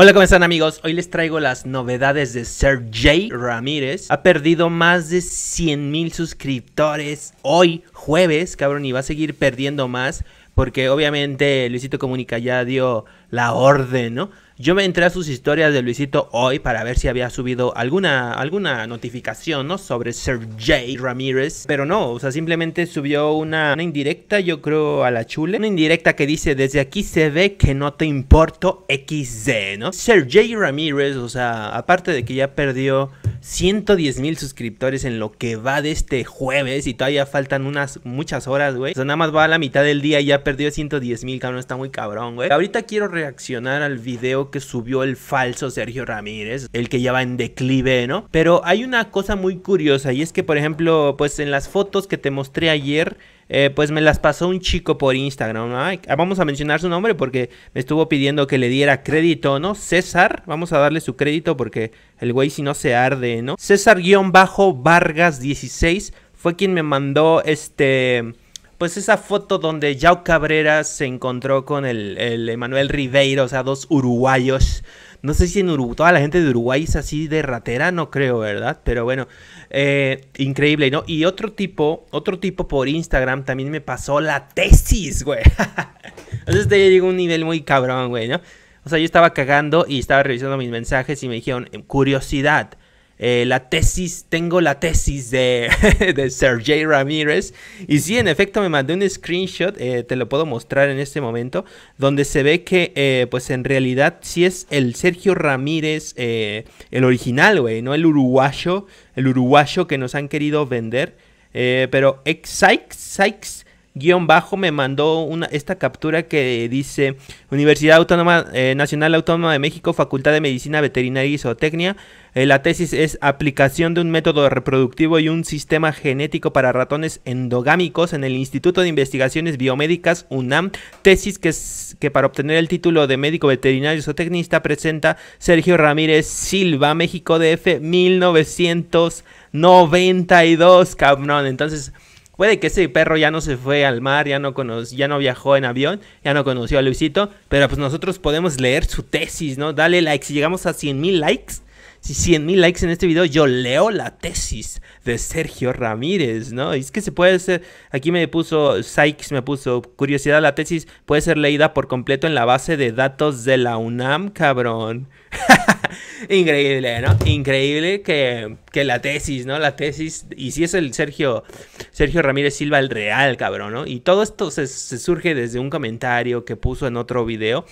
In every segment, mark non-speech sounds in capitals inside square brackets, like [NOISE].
Hola, ¿cómo están amigos? Hoy les traigo las novedades de Sergey Ramírez. Ha perdido más de 100 mil suscriptores hoy, jueves, cabrón, y va a seguir perdiendo más porque obviamente Luisito Comunica ya dio la orden, ¿no? Yo me entré a sus historias de Luisito hoy para ver si había subido alguna, alguna notificación, ¿no? Sobre Sergey Ramírez. Pero no, o sea, simplemente subió una, indirecta, yo creo, a la chule. Una indirecta que dice, desde aquí se ve que no te importo XD, ¿no? Sergey Ramírez, o sea, aparte de que ya perdió 110 mil suscriptores en lo que va de este jueves y todavía faltan unas muchas horas, güey. O sea, nada más va a la mitad del día y ya perdió 110 mil, cabrón. Está muy cabrón, güey. Ahorita quiero reaccionar al video que subió el falso Sergio Ramírez, el que ya va en declive, ¿no? Pero hay una cosa muy curiosa y es que, por ejemplo, pues en las fotos que te mostré ayer, eh, pues me las pasó un chico por Instagram. vamos a mencionar su nombre porque me estuvo pidiendo que le diera crédito, ¿no? César, vamos a darle su crédito porque el güey si no se arde, ¿no? César-Vargas16 fue quien me mandó este pues esa foto donde Yao Cabrera se encontró con el, el Emanuel Ribeiro, o sea, dos uruguayos. No sé si en toda la gente de Uruguay es así de ratera, no creo, ¿verdad? Pero bueno, eh, increíble, ¿no? Y otro tipo, otro tipo por Instagram también me pasó la tesis, güey. [LAUGHS] Entonces te llegó a un nivel muy cabrón, güey, ¿no? O sea, yo estaba cagando y estaba revisando mis mensajes y me dijeron, curiosidad eh, la tesis, tengo la tesis de, [LAUGHS] de Sergey Ramírez. Y sí, en efecto me mandé un screenshot, eh, te lo puedo mostrar en este momento, donde se ve que eh, pues en realidad sí es el Sergio Ramírez, el original, güey, no el uruguayo, el uruguayo que nos han querido vender. pero ex Sykes, Sykes guión bajo me mandó una, esta captura que dice Universidad Autónoma eh, Nacional Autónoma de México, Facultad de Medicina Veterinaria y Zootecnia. Eh, la tesis es aplicación de un método reproductivo y un sistema genético para ratones endogámicos en el Instituto de Investigaciones Biomédicas UNAM. Tesis que, que para obtener el título de médico veterinario zootecnista presenta Sergio Ramírez Silva, México DF 1992, cabrón. Entonces... Puede que ese perro ya no se fue al mar, ya no, ya no viajó en avión, ya no conoció a Luisito, pero pues nosotros podemos leer su tesis, ¿no? Dale like, si llegamos a 100 mil likes, si 100 mil likes en este video, yo leo la tesis de Sergio Ramírez, ¿no? Y es que se puede ser, aquí me puso, Sykes me puso, curiosidad, la tesis puede ser leída por completo en la base de datos de la UNAM, cabrón. [LAUGHS] [LAUGHS] Increíble, ¿no? Increíble que, la tesis, ¿no? La tesis. Y si es el Sergio, Sergio Ramírez Silva el real, cabrón, ¿no? Y todo esto se, surge desde un comentario que puso en otro video.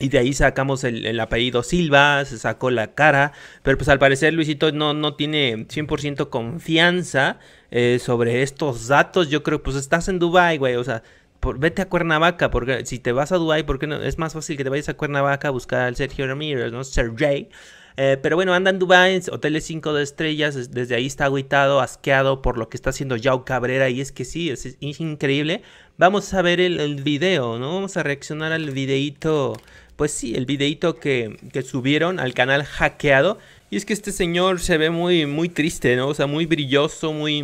Y de ahí sacamos el, apellido Silva, se sacó la cara, pero pues al parecer Luisito no, no tiene 100% confianza eh, sobre estos datos. Yo creo, pues estás en Dubai, güey, o sea, vete a Cuernavaca, porque si te vas a Dubái, qué no? es más fácil que te vayas a Cuernavaca a buscar al Sergio Ramírez, ¿no? Sergey. Eh, pero bueno, anda en Dubái, hoteles 5 de estrellas, desde ahí está agüitado, asqueado por lo que está haciendo Yao Cabrera, y es que sí, es, increíble. Vamos a ver el, video, ¿no? Vamos a reaccionar al videíto, pues sí, el videíto que, subieron al canal hackeado. Y es que este señor se ve muy, muy triste, ¿no? O sea, muy brilloso, muy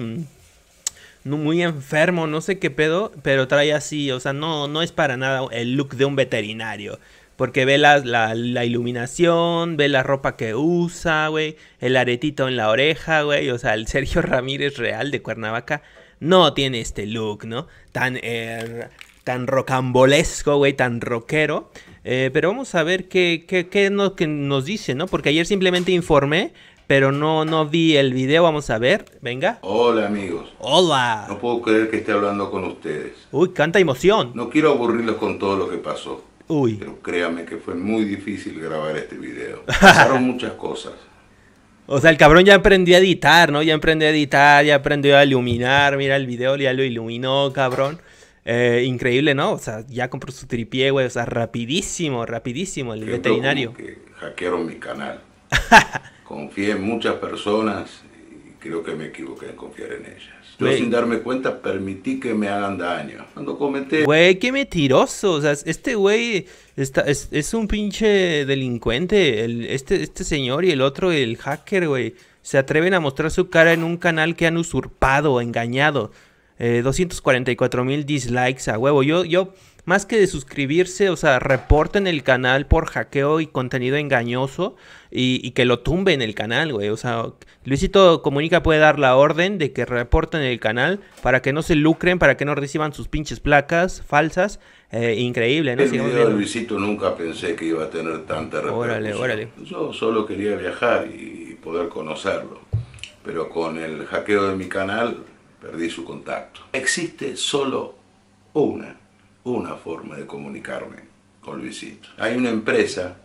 muy enfermo, no sé qué pedo, pero trae así, o sea, no, no es para nada el look de un veterinario. Porque ve la, iluminación, ve la ropa que usa, güey, el aretito en la oreja, güey, o sea, el Sergio [LAUGHS] Ramírez real de Cuernavaca no tiene este look, ¿no? Tan, eh, tan rocambolesco, güey, tan rockero. Eh, pero vamos a ver qué, qué, nos, qué, nos, dice, ¿no? Porque ayer simplemente informé pero no, no vi el video. Vamos a ver, venga. Hola amigos. Hola. No puedo creer que esté hablando con ustedes. Uy, canta emoción. No quiero aburrirlos con todo lo que pasó. Uy. Pero créame que fue muy difícil grabar este video. [LAUGHS] Pasaron muchas cosas. O sea, el cabrón ya aprendió a editar, ¿no? Ya aprendió a editar, ya aprendió a iluminar. Mira el video, ya lo iluminó, cabrón. Eh, increíble, ¿no? O sea, ya compró su tripié, güey. O sea, rapidísimo, rapidísimo el veterinario. que hackearon mi canal. [LAUGHS] confié en muchas personas y creo que me equivoqué en confiar en ellas. Yo sin darme cuenta permití que me hagan daño. Cuando comenté... Güey, qué mentiroso. O sea, este güey es, un pinche delincuente. este, este señor y el otro, el hacker, güey. Se atreven a mostrar su cara en un canal que han usurpado, engañado. 244 eh, mil dislikes a huevo. Yo, yo más que de suscribirse, o sea, reporten el canal por hackeo y contenido engañoso y, que lo tumben el canal, güey. O sea, Luisito Comunica puede dar la orden de que reporten el canal para que no se lucren, para que no reciban sus pinches placas falsas. Eh, increíble, ¿no? El video de Luisito nunca pensé que iba a tener tanta órale, Yo solo quería viajar y poder conocerlo. Pero con el hackeo de mi canal perdí su contacto. Existe solo una una forma de comunicarme con Luisito. Hay una empresa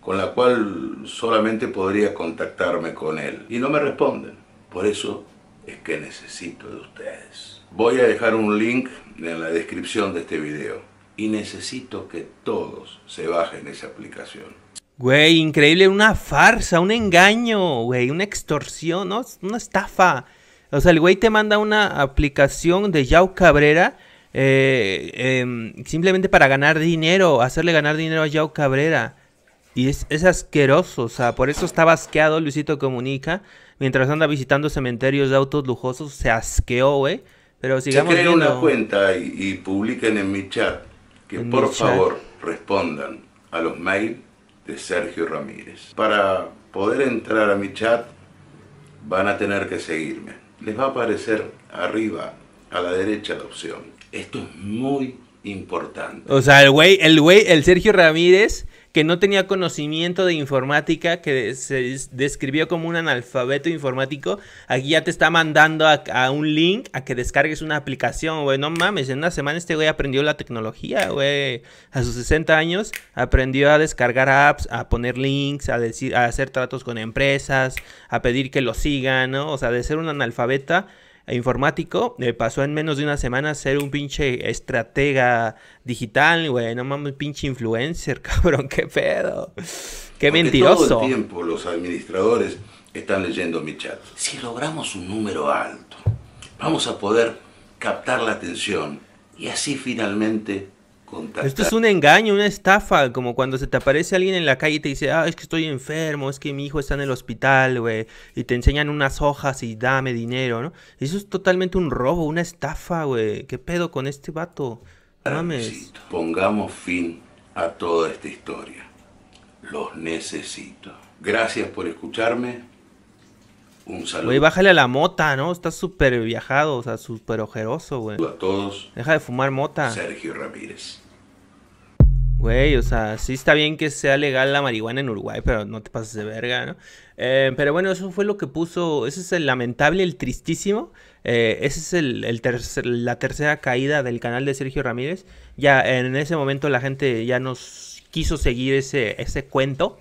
con la cual solamente podría contactarme con él y no me responden. Por eso es que necesito de ustedes. Voy a dejar un link en la descripción de este video y necesito que todos se bajen esa aplicación. Güey, increíble, una farsa, un engaño, una extorsión, una estafa. O sea, el güey te manda una aplicación de Yao Cabrera eh, em, simplemente para ganar dinero, hacerle ganar dinero a Yao Cabrera. Y es, asqueroso, o sea, por eso está basqueado Luisito Comunica. Mientras anda visitando cementerios de autos lujosos, se asqueó, güey. Pero sigamos creen una cuenta y, publiquen en mi chat que por favor respondan a los mails de Sergio Ramírez. Para poder entrar a mi chat van a tener que seguirme. Les va a aparecer arriba a la derecha la opción esto es muy importante. O sea, el güey, el güey, el Sergio Ramírez, que no tenía conocimiento de informática, que se describió como un analfabeto informático, aquí ya te está mandando a, un link a que descargues una aplicación, güey. No mames, en una semana este güey aprendió la tecnología, güey. A sus 60 años aprendió a descargar apps, a poner links, a, decir, a hacer tratos con empresas, a pedir que lo sigan, ¿no? O sea, de ser un analfabeta informático, me pasó en menos de una semana ser un pinche estratega digital, güey, no mames, pinche influencer, [LAUGHS] cabrón, qué pedo. Qué mentiroso. Todo el tiempo los administradores están leyendo mi chat. Si logramos un número alto, vamos a poder captar la atención y así finalmente esto es un engaño, una estafa, como cuando se te aparece alguien en la calle y te dice, ah, es que estoy enfermo, es que mi hijo está en el hospital, güey, y te enseñan unas hojas y dame dinero, ¿no? Eso es totalmente un robo, una estafa, güey. ¿Qué pedo con este vato? Mames. Pongamos fin a toda esta historia. Los necesito. Gracias por escucharme. Un saludo. Güey, bájale a la mota, ¿no? Está súper viajado, o sea, súper ojeroso, güey. A todos. Deja de fumar mota. Sergio Ramírez. Güey, o sea, sí está bien que sea legal la marihuana en Uruguay, pero no te pases de verga, ¿no? Eh, pero bueno, eso fue lo que puso, ese es el lamentable, el tristísimo, eh, esa es el, la tercera caída del canal de Sergio Ramírez. Ya en ese momento la gente ya nos quiso seguir ese, ese cuento.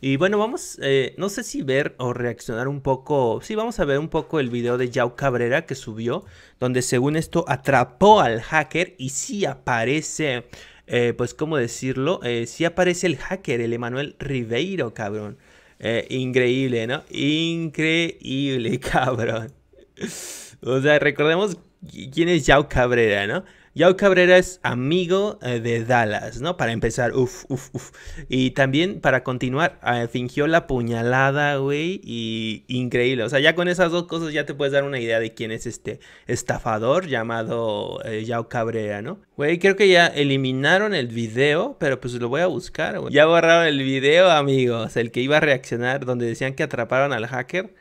Y bueno, vamos, eh, no sé si ver o reaccionar un poco, sí, vamos a ver un poco el video de Yao Cabrera que subió, donde según esto atrapó al hacker y sí aparece, eh, pues cómo decirlo, si eh, sí aparece el hacker, el Emanuel Ribeiro, cabrón. increíble, ¿no? Increíble, [LAUGHS] cabrón. O sea, recordemos quién es Yao Cabrera, ¿no? Yao Cabrera es amigo eh, de Dallas, ¿no? Para empezar, uff, uff, uff. Y también para continuar, eh, fingió la puñalada, güey, y increíble. O sea, ya con esas dos cosas ya te puedes dar una idea de quién es este estafador llamado eh, Yao Cabrera, ¿no? Güey, creo que ya eliminaron el video, pero pues lo voy a buscar, Ya borraron el video, amigos, el que iba a reaccionar, donde decían que atraparon al hacker.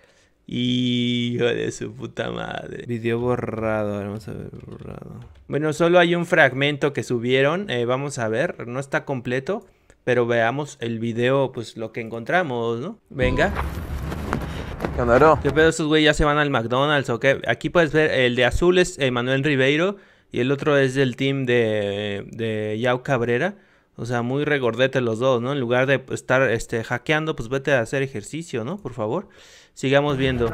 Y de su puta madre. Video borrado, vamos a ver, borrado. Bueno, solo hay un fragmento que subieron, eh, vamos a ver, no está completo, pero veamos el video, pues lo que encontramos, ¿no? Venga. ¿Qué ¿Qué pedo? Estos güey ya se van al McDonald's, ¿O qué? Aquí puedes ver, el de azul es Manuel Ribeiro y el otro es del team de, Yao Cabrera. O sea, muy regordete los dos, ¿no? En lugar de estar este, hackeando, pues vete a hacer ejercicio, ¿no? Por favor. Sigamos viendo.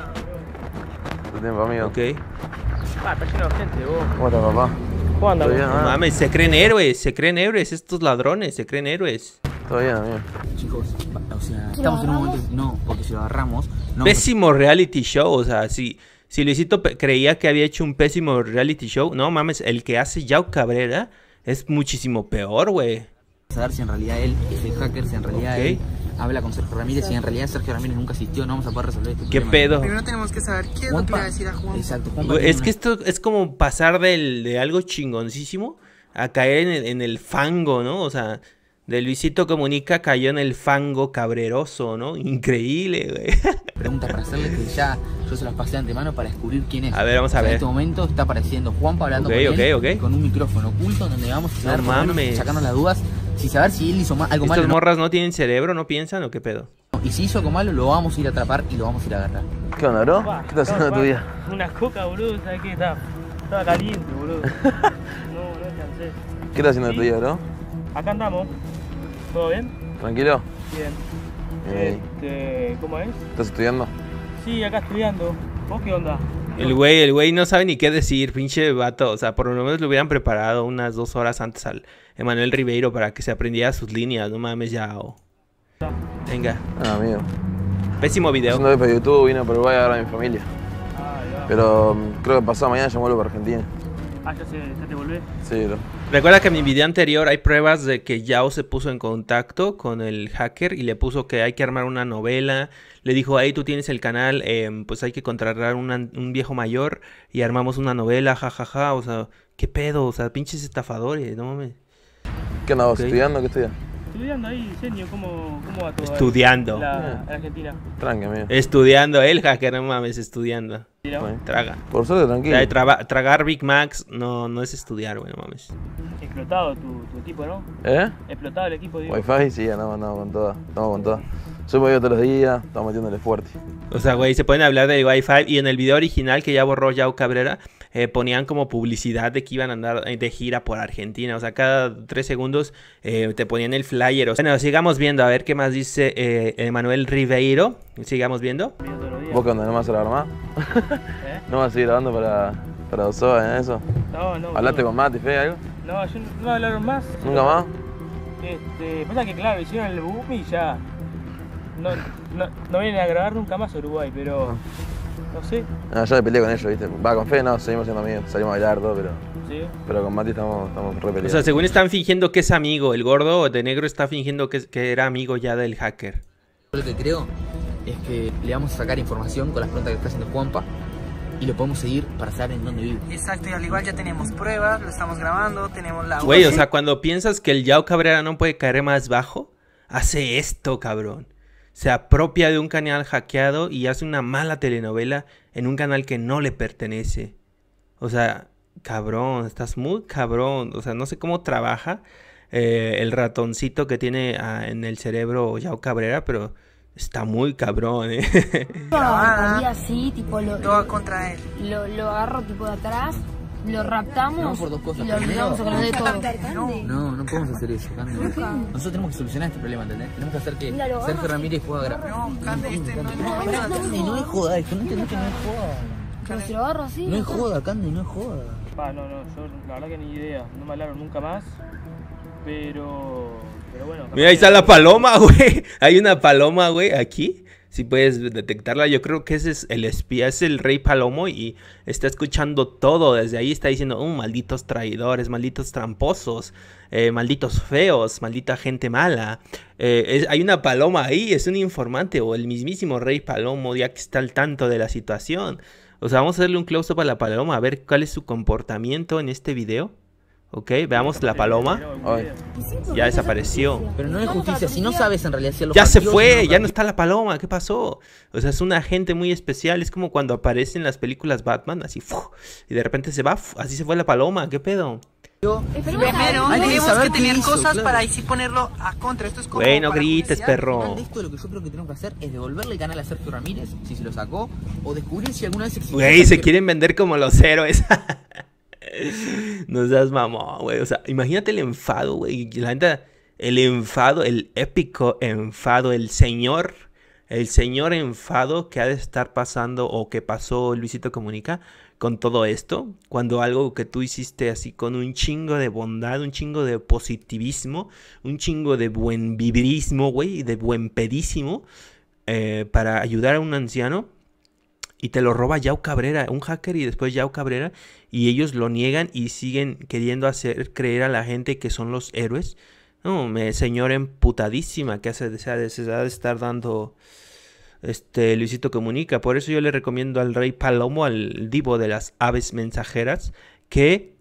tiempo, amigo. Ok. Ah, está papá. ¿eh? mames, se creen héroes, se creen héroes, estos ladrones, se creen héroes. Todavía, todavía. Chicos, o sea, estamos en un momento. No, porque si lo agarramos. No, Pésimo reality show, o sea, si, si Luisito creía que había hecho un pésimo reality show, no mames, el que hace Yao Cabrera es muchísimo peor, güey. Saber si en realidad él es el hacker, si en realidad okay habla con Sergio Ramírez y en realidad Sergio Ramírez nunca asistió, no vamos a poder resolver esto. ¿Qué pedo? Primero tenemos que saber qué es lo que va a decir a Juan. es que esto es como pasar de algo chingoncísimo a caer en el, fango, ¿no? O sea, de Luisito Comunica cayó en el fango cabreroso, ¿no? Increíble, güey. [LAUGHS] Pregunta para hacerle que ya yo se las pasé de antemano para descubrir quién es. A ver, vamos a ver. En este momento está apareciendo Juanpa hablando con, él, con un micrófono oculto donde vamos a estar las dudas sin saber si él hizo algo malo. ¿Estas morras no? tienen cerebro, no piensan o qué pedo? Y si hizo algo malo, lo vamos a ir a atrapar y lo vamos a ir a agarrar. ¿Qué onda, bro? ¿Qué estás haciendo tu vida? Una coca, boludo, ¿sabes qué? Estaba, caliente, boludo. [LAUGHS] no, no sé. ¿Qué estás haciendo de tu vida, bro? Acá andamos. ¿Todo bien? ¿Tranquilo? Bien. Este, ¿Cómo es? ¿Estás estudiando? Sí, acá estudiando. ¿Vos qué onda? El güey, el güey no sabe ni qué decir, pinche vato. O sea, por lo menos lo hubieran preparado unas dos horas antes al, Emanuel Ribeiro para que se aprendiera sus líneas, no mames Yao. Venga. Ah, amigo. Pésimo video. es para YouTube, vine a a a mi familia. Pero mm, creo que pasado mañana ya vuelvo para Argentina. Ah, ya, se, ya te volví. Sí, Recuerda que en mi video anterior hay pruebas de que Yao se puso en contacto con el hacker y le puso que hay que armar una novela. Le dijo, ahí tú tienes el canal, em, pues hay que contratar a un viejo mayor y armamos una novela, jajaja. Ja, ja. O sea, ¿qué pedo? O sea, pinches estafadores, no mames. ¿Qué estudiando? ¿Qué Estudiando ahí diseño, ¿cómo, cómo va todo? Estudiando. La, la Argentina. Tranque, amigo. Estudiando, el hacker, no mames, estudiando. traga. Por suerte, tranquilo. tragar Big Macs no, no es estudiar, bueno, mames. Explotado tu, tu equipo, ¿no? ¿Eh? Explotado el equipo, digo. Wi-Fi, sí, andamos, andamos con todas. Estamos con todas. Subo yo todos los días, estamos metiéndole fuerte. O sea, güey, se pueden hablar del Wi-Fi y en el video original que ya borró Yao Cabrera eh, ponían como publicidad de que iban a andar de gira por Argentina. O sea, cada tres segundos eh, te ponían el flyer. O sea, bueno, sigamos viendo, a ver qué más dice eh, Ribeiro. Sigamos viendo. ¿Vos cuando no vas a grabar más? [LAUGHS] ¿No vas a seguir grabando para, para Osoa en eh, eso? No, no. ¿Hablaste con Mati, Fe, algo? No, yo no, hablaron más. ¿Nunca más? Este, pasa que claro, hicieron el boom y ya. No, no, no vienen a grabar nunca más Uruguay, pero. Ah sí? No, ah, yo peleé con ellos, ¿viste? Va, con fe, no, seguimos siendo amigos, salimos a bailar pero. Pero con Mati estamos, estamos re O sea, según están fingiendo que es amigo, el gordo de negro está fingiendo que, que era amigo ya del hacker. Lo que creo es que le vamos a sacar información con las preguntas que está haciendo Juanpa y lo podemos seguir para saber en dónde vive. Exacto, y al igual ya tenemos pruebas, lo estamos grabando, tenemos la... Güey, o sea, cuando piensas que el Yao Cabrera no puede caer más bajo, hace esto, cabrón se apropia de un canal hackeado y hace una mala telenovela en un canal que no le pertenece. O sea, cabrón, estás muy cabrón. O sea, no sé cómo trabaja eh, el ratoncito que tiene ah, en el cerebro Yao Cabrera, pero está muy cabrón, eh. [LAUGHS] así, tipo, lo, Todo contra él. agarro tipo de atrás lo eh, raptamos por dos cosas. y lo de todo. No, no podemos hacer eso, Cande. Nosotros tenemos que solucionar este problema, ¿entendés? Tenemos que hacer que Sergio Ramírez juegue a No, Cande, este no es joda. No es joda, esto no que no es joda. Pero se lo agarro así. No es joda, Cande, no es joda. no, no, yo la verdad que ni idea. No me hablaron nunca más. Pero. Pero bueno. Mira, ahí está la paloma, [LAUGHS] güey. Hay una paloma, güey, aquí si puedes detectarla. Yo creo que ese es el espía, es el rey Palomo y está escuchando todo desde ahí. Está diciendo, uh, malditos traidores, malditos tramposos, eh, malditos feos, maldita gente mala. Eh, hay una paloma ahí, es un informante o el mismísimo rey Palomo ya que está al tanto de la situación. O sea, vamos a darle un close-up a la paloma a ver cuál es su comportamiento en este video. Ok, veamos la paloma. Ya desapareció. Pero no es justicia, si no sabes en realidad si lo los Ya se fue, ya no está la paloma, ¿qué pasó? O sea, es una agente muy especial, es como cuando aparecen las películas Batman, así, y de repente se va, así se fue la paloma, ¿qué pedo? Yo, primero, tenemos que, tener cosas para ahí sí ponerlo a contra. Esto es como. Bueno, grites, perro. De esto, lo que yo creo que tenemos que hacer es devolverle el canal a Sergio Ramírez, si se lo sacó, o descubrir si alguna vez existió. Güey, se quieren vender como los héroes. [LAUGHS] [LAUGHS] no seas mamón, güey. O sea, imagínate el enfado, güey. La neta, el enfado, el épico enfado, el señor, el señor enfado que ha de estar pasando o que pasó Luisito Comunica con todo esto. Cuando algo que tú hiciste así con un chingo de bondad, un chingo de positivismo, un chingo de buen vivirismo, güey, de buen pedísimo, eh, para ayudar a un anciano y te lo roba Yao Cabrera, un hacker y después Yao Cabrera, y ellos lo niegan y siguen queriendo hacer creer a la gente que son los héroes. No, me señora emputadísima que hace esa necesidad de estar dando este Luisito Comunica. Por eso yo le recomiendo al Rey Palomo, al divo de las aves mensajeras, que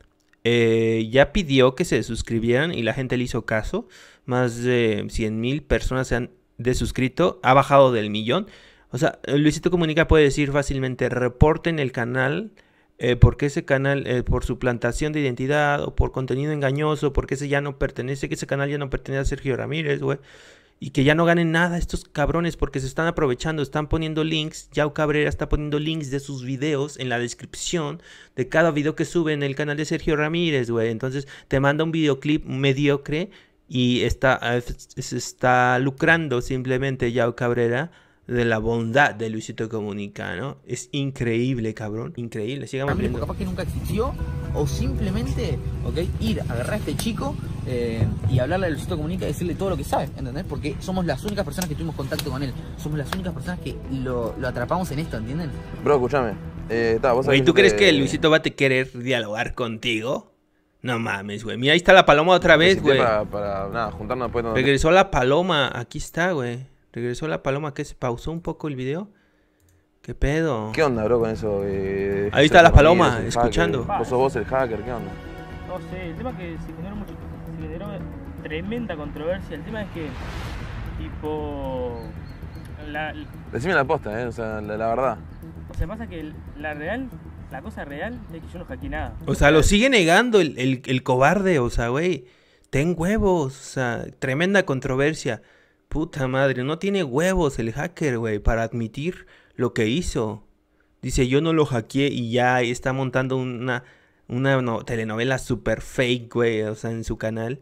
eh, ya pidió que se suscribieran y la gente le hizo caso. Más de 100.000 mil personas se han desuscrito, ha bajado del millón. O sea, eh, Luisito Comunica puede decir fácilmente, reporten el canal eh, porque ese canal, eh, por por suplantación de identidad o por contenido engañoso, porque ese ya no pertenece, que ese canal ya no pertenece a Sergio Ramírez, güey. Y que ya no ganen nada estos cabrones porque se están aprovechando, están poniendo links. Yao Cabrera está poniendo links de sus videos en la descripción de cada video que sube en el canal de Sergio Ramírez, güey. Entonces te manda un videoclip mediocre y está, está lucrando simplemente Yao Cabrera de la bondad de Luisito Comunica, ¿no? Es increíble, cabrón, increíble. Sigamos Capaz que nunca existió o simplemente, ¿ok? Ir, a agarrar a este chico eh, y hablarle a Luisito Comunica y decirle todo lo que sabe, ¿entendés? Porque somos las únicas personas que tuvimos contacto con él. Somos las únicas personas que lo, atrapamos en esto, ¿entienden? Bro, escúchame. Eh, ¿tú crees que Luisito va a querer dialogar contigo? No mames, güey. Mira, ahí está la paloma otra vez, güey. Para, para, nada, juntarnos Regresó la paloma. Aquí está, güey. Regresó la paloma que se pausó un poco el video. ¿Qué pedo? ¿Qué onda, bro, con eso? Eh, Ahí este está la paloma, escuchando. Vos el hacker, ¿qué onda? No sé, el tema es que se generó, tremenda controversia. El tema es que, tipo. La, Decime la posta, ¿eh? O sea, la, verdad. O sea, pasa que la real la cosa real es que yo no hackeé nada. O sea, lo sigue negando el, el, el cobarde, o sea, güey, ten huevos, o sea, tremenda controversia. Puta madre, no tiene huevos el hacker, güey, para admitir lo que hizo. Dice, yo no lo hackeé y ya está montando una, una telenovela super fake, güey, o sea, en su canal.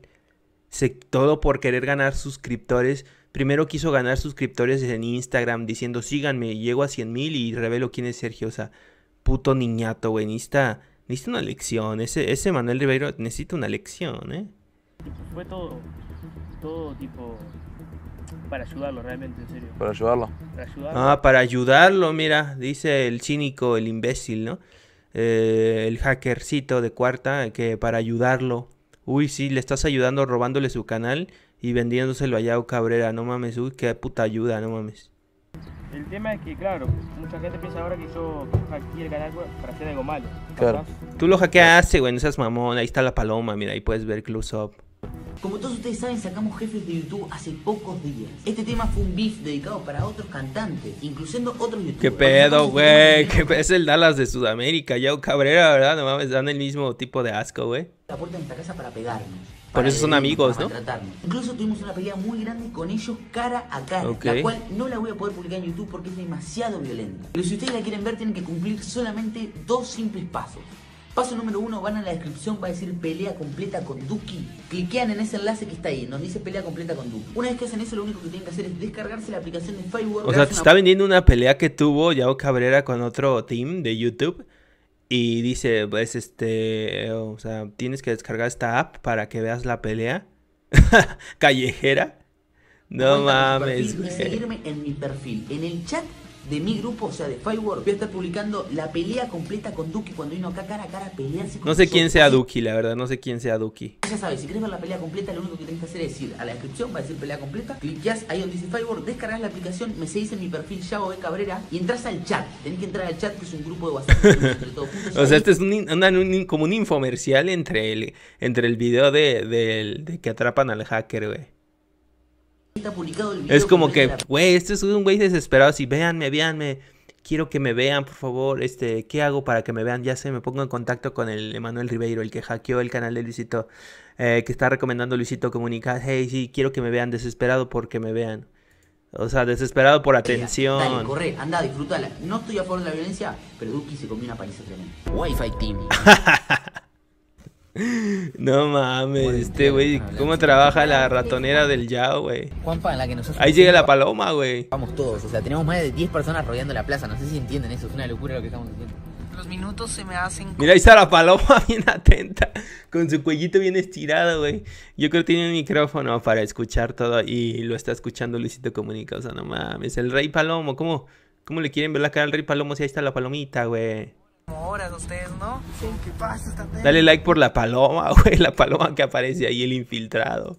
todo por querer ganar suscriptores. Primero quiso ganar suscriptores en Instagram diciendo, síganme, llego a 100 mil y revelo quién es Sergio. O sea, puto niñato, güey, necesita, necesita una lección. Ese, ese Manuel Ribeiro necesita una lección, ¿eh? Fue todo, todo tipo para ayudarlo, realmente, en serio. ¿Para ayudarlo? Para ayudarlo. Ah, para ayudarlo, mira, dice el cínico, el imbécil, ¿no? Eh, el hackercito de cuarta, que para ayudarlo. Uy, sí, le estás ayudando robándole su canal y vendiéndoselo a Yao Cabrera, no mames, uy, qué puta ayuda, no mames. El tema es que, claro, mucha gente piensa ahora que yo hackeé el canal para hacer algo malo. Claro. ¿Tú lo hackeaste, güey? No seas mamón, ahí está la paloma, mira, ahí puedes ver close-up. Como todos ustedes saben, sacamos jefes de YouTube hace pocos días. Este tema fue un beef dedicado para otros cantantes, incluyendo otros youtubers. ¿Qué pedo, güey? es el Dallas de Sudamérica? Yao Cabrera, ¿verdad? No mames, dan el mismo tipo de asco, güey. La puerta de casa para pegarnos. Por eso son amigos, ¿no? Incluso tuvimos una pelea muy grande con ellos cara a cara, la cual no la voy a poder publicar en YouTube porque es demasiado violenta. Pero si ustedes la quieren ver, tienen que cumplir solamente dos simples pasos. Paso número uno, van a la descripción, va a decir pelea completa con Duki. Cliquean en ese enlace que está ahí, nos dice pelea completa con Duki. Una vez que hacen eso, lo único que tienen que hacer es descargarse la aplicación de Firewall. O sea, te está vendiendo una pelea que tuvo Yao Cabrera con otro team de YouTube. Y dice, pues, este, eh, o sea, tienes que descargar esta app para que veas la pelea [LAUGHS] callejera. No mames. Seguirme en mi perfil. En el chat de mi grupo, o sea, de Firework, voy a estar publicando la pelea completa con Duki cuando vino acá cara a cara a pelearse con No sé quién sea Duki, la verdad, no sé quién sea Duki. Ya sabes, si quieres ver la pelea completa, lo único que tienes que hacer es ir a la descripción, va a decir pelea completa, cliqueas ahí donde dice Firework, descargas la aplicación, me seguís en mi perfil Yao de Cabrera y entras al chat. Tenés que entrar al chat, que es un grupo de WhatsApp entre todos [LAUGHS] o sea, este es un, un, como un infomercial entre el, entre el video de que atrapan al hacker, güey. Es como que, güey, este es un güey desesperado, Si, véanme, véanme, quiero que me vean, por favor, este, ¿qué hago para que me vean? Ya sé, me pongo en contacto con el Emanuel Ribeiro, el que hackeó el canal de Luisito, eh, que está recomendando Luisito Comunicar, hey, sí, quiero que me vean, desesperado porque me vean. O sea, desesperado por atención. Dale, corre, anda, disfrútala. No estoy a favor de la violencia, pero Duki se comió una paliza tremenda. Wi-Fi Team. [LAUGHS] No mames, este güey, ¿cómo trabaja la ratonera del Yao, güey? Ahí llega la paloma, güey. Vamos todos, o sea, tenemos más de 10 personas rodeando la plaza, no sé si entienden eso, es una locura lo que estamos haciendo Los minutos se me hacen. Mira, ahí está la paloma [LAUGHS] bien atenta, con su cuellito bien estirado, güey. Yo creo que tiene un micrófono para escuchar todo y lo está escuchando Luisito Comunica, o sea, no mames, el rey palomo, ¿cómo, cómo le quieren ver la cara al rey palomo si ahí está la palomita, güey? horas ustedes, ¿no? ¿Qué pasa? Dale like por la paloma, [LAUGHS] güey, la paloma que aparece ahí, el infiltrado.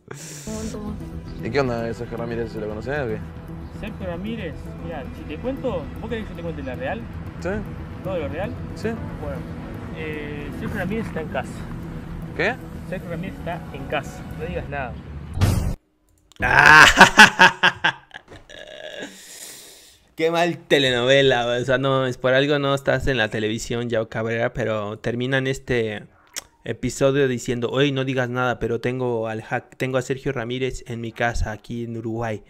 ¿Y qué onda Sergio Ramírez? ¿Se lo conoce o qué? Sergio Ramírez, mira, si te cuento, ¿vos querés que te cuente la real? Sí. ¿Todo lo real? Sí. Bueno, eh, Sergio Ramírez está en casa. ¿Qué? Sergio Ramírez está en casa, no digas nada. ¡Ah! [LAUGHS] Qué mal telenovela, o sea, no, es por algo no estás en la televisión, Yao Cabrera, pero terminan este episodio diciendo, oye, no digas nada, pero tengo al tengo a Sergio Ramírez en mi casa aquí en Uruguay.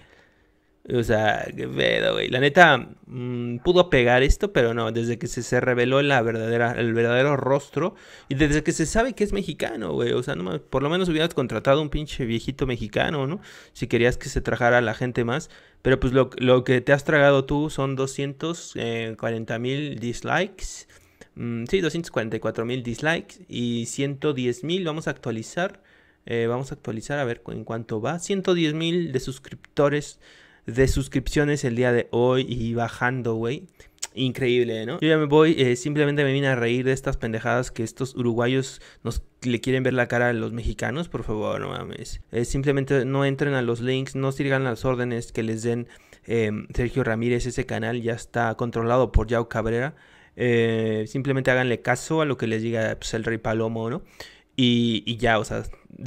O sea, qué pedo, güey. La neta, mm, pudo pegar esto, pero no, desde que se, reveló el verdadero rostro y desde que se sabe que es mexicano, güey. O sea, no, por lo menos hubieras contratado un pinche viejito mexicano, ¿no? Si querías que se trajara a la gente más. Pero pues lo, lo que te has tragado tú son 240 eh, mil dislikes. Mm, sí, 244 mil dislikes y 110 mil. Vamos a actualizar. Eh, vamos a actualizar a ver en cuánto va. 110 mil de suscriptores, de suscripciones el día de hoy y bajando, güey increíble, ¿no? Yo ya me voy, eh, simplemente me vine a reír de estas pendejadas que estos uruguayos nos le quieren ver la cara a los mexicanos, por favor, no mames. Eh, simplemente no entren a los links, no sigan las órdenes que les den eh, Sergio Ramírez, ese canal ya está controlado por Yao Cabrera. simplemente háganle caso a lo que les diga pues, el Rey Palomo, ¿no? Y, ya, o sea,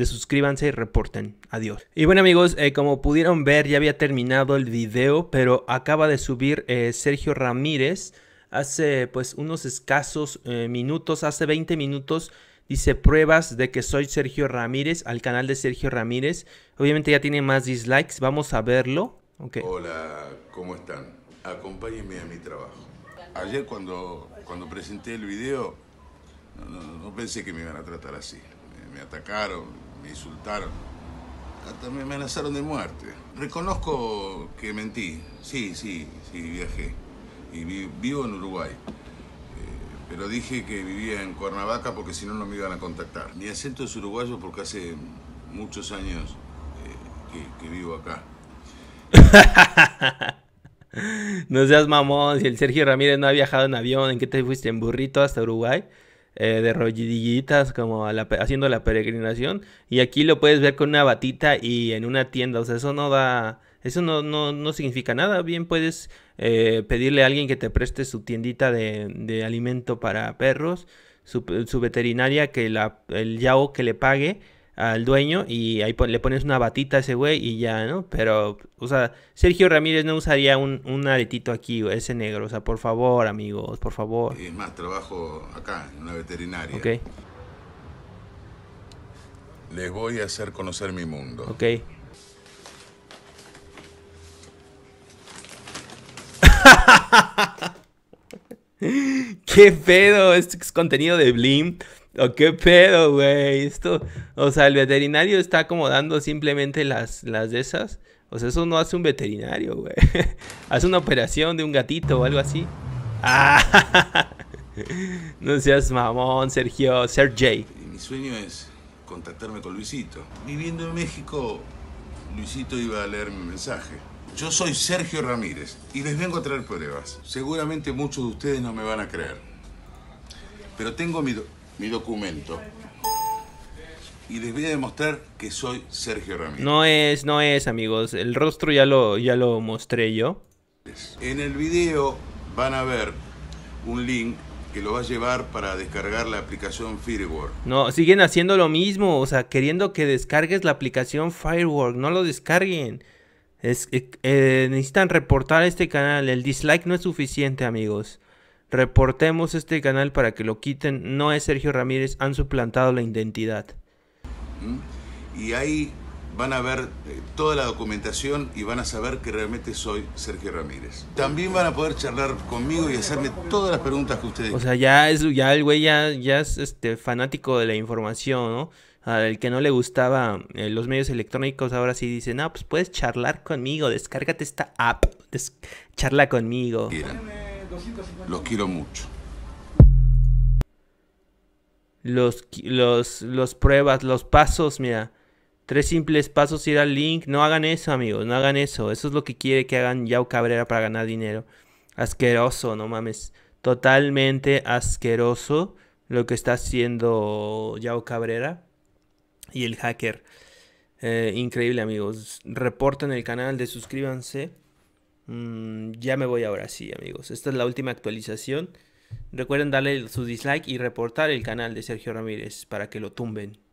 suscríbanse y reporten. Adiós. Y bueno amigos, eh, como pudieron ver ya había terminado el video, pero acaba de subir eh, Sergio Ramírez hace pues unos escasos eh, minutos, hace 20 minutos. Dice pruebas de que soy Sergio Ramírez al canal de Sergio Ramírez. Obviamente ya tiene más dislikes, vamos a verlo. Hola, ¿cómo están? Acompáñenme a mi trabajo. Ayer cuando, cuando presenté el video no, pensé que me iban a tratar así. Me, atacaron, me insultaron. Hasta me amenazaron de muerte. Reconozco que mentí. Sí, sí, sí, viajé. Y vivo en Uruguay. Eh, pero dije que vivía en Cuernavaca porque si no, no me iban a contactar. Mi acento es uruguayo porque hace muchos años eh, que, que vivo acá. [LAUGHS] no seas mamón, si el Sergio Ramírez no ha viajado en avión, ¿en qué te fuiste? ¿En burrito hasta Uruguay? Eh, de rollidillitas como la, haciendo la peregrinación. Y aquí lo puedes ver con una batita y en una tienda. O sea, eso no da. Eso no, no, no significa nada. Bien puedes eh, pedirle a alguien que te preste su tiendita de, de alimento para perros, su, veterinaria, que la, el yao que le pague al dueño y ahí le pones una batita a ese güey y ya, ¿no? Pero, o sea, Sergio Ramírez no usaría un, aretito aquí, ese negro. O sea, por favor, amigos, por favor. Es más, trabajo acá, en una veterinaria. Ok. Les voy a hacer conocer mi mundo. Ok. [LAUGHS] ¡Qué pedo! Este es contenido de Blim. ¿O qué pedo, güey? Esto, o sea, el veterinario está acomodando simplemente las, las de esas. O sea, eso no hace un veterinario, güey. [LAUGHS] hace una operación de un gatito o algo así. [LAUGHS] no seas mamón, Sergio, Sergey. Mi sueño es contactarme con Luisito. Viviendo en México, Luisito iba a leer mi mensaje. Yo soy Sergio Ramírez y les vengo a traer pruebas. Seguramente muchos de ustedes no me van a creer. Pero tengo mi mi documento. Y les voy a demostrar que soy Sergio Ramírez. No es, no es, amigos. El rostro ya lo, ya lo mostré yo. En el video van a ver un link que lo va a llevar para descargar la aplicación Firework. No, siguen haciendo lo mismo, o sea, queriendo que descargues la aplicación Firework, no lo descarguen. Es, eh, eh, necesitan reportar este canal, el dislike no es suficiente amigos. Reportemos este canal para que lo quiten. No es Sergio Ramírez, han suplantado la identidad. ¿Mm? Y hay van a ver eh, toda la documentación y van a saber que realmente soy Sergio Ramírez. También van a poder charlar conmigo y hacerme todas las preguntas que ustedes O sea, ya es ya el güey ya, es este fanático de la información, ¿no? Al que no le gustaba eh, los medios electrónicos, ahora sí dicen, no, pues puedes charlar conmigo, descárgate esta app, charla conmigo. Los quiero mucho. Los, los, los pruebas, los pasos, mira. Tres simples pasos ir al link. No hagan eso, amigos. No hagan eso. Eso es lo que quiere que hagan Yao Cabrera para ganar dinero. Asqueroso, no mames. Totalmente asqueroso lo que está haciendo Yao Cabrera y el hacker. Eh, increíble, amigos. Reporten el canal, de suscríbanse. Mm, ya me voy ahora sí, amigos. Esta es la última actualización. Recuerden darle su dislike y reportar el canal de Sergio Ramírez para que lo tumben.